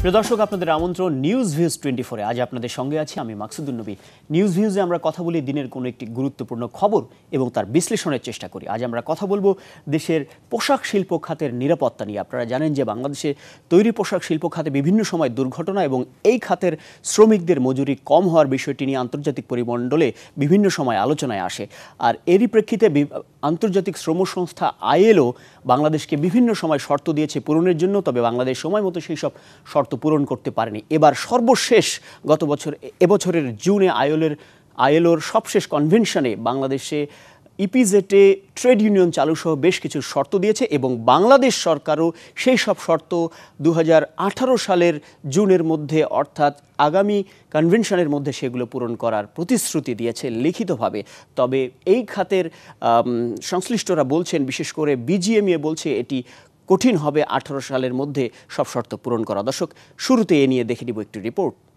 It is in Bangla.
প্রিয় দর্শক আপনাদের আমন্ত্রণ নিউজ ভিউজ টোয়েন্টি ফোরে আজ আপনাদের সঙ্গে আছি আমি মাকসুদুল নবী নিউজ ভিউজে আমরা কথা বলি দিনের কোনো একটি গুরুত্বপূর্ণ খবর এবং তার বিশ্লেষণের চেষ্টা করি আজ আমরা কথা বলবো দেশের পোশাক শিল্প খাতের নিরাপত্তা নিয়ে আপনারা জানেন যে বাংলাদেশে তৈরি পোশাক শিল্প খাতে বিভিন্ন সময় দুর্ঘটনা এবং এই খাতের শ্রমিকদের মজুরি কম হওয়ার বিষয়টি নিয়ে আন্তর্জাতিক পরিমণ্ডলে বিভিন্ন সময় আলোচনায় আসে আর এরই প্রেক্ষিতে আন্তর্জাতিক শ্রম সংস্থা আইএলও বাংলাদেশকে বিভিন্ন সময় শর্ত দিয়েছে পূরণের জন্য তবে বাংলাদেশ সময় মতো সেই সব শর্ত পূরণ করতে পারেনি এবার সর্বশেষ গত বছর এবছরের জুনে আইএলের আইএলওর সবশেষ কনভেনশনে বাংলাদেশে ইপিজেটে e ট্রেড ইউনিয়ন চালু সহ বেশ কিছু শর্ত দিয়েছে এবং বাংলাদেশ সরকারও সেই সব শর্ত দু সালের জুনের মধ্যে অর্থাৎ আগামী কনভেনশনের মধ্যে সেগুলো পূরণ করার প্রতিশ্রুতি দিয়েছে লিখিতভাবে তবে এই খাতের সংশ্লিষ্টরা বলছেন বিশেষ করে বিজিএমএ e বলছে এটি কঠিন হবে আঠারো সালের মধ্যে সব শর্ত পূরণ করা দর্শক শুরুতে এ নিয়ে দেখে নিব একটি রিপোর্ট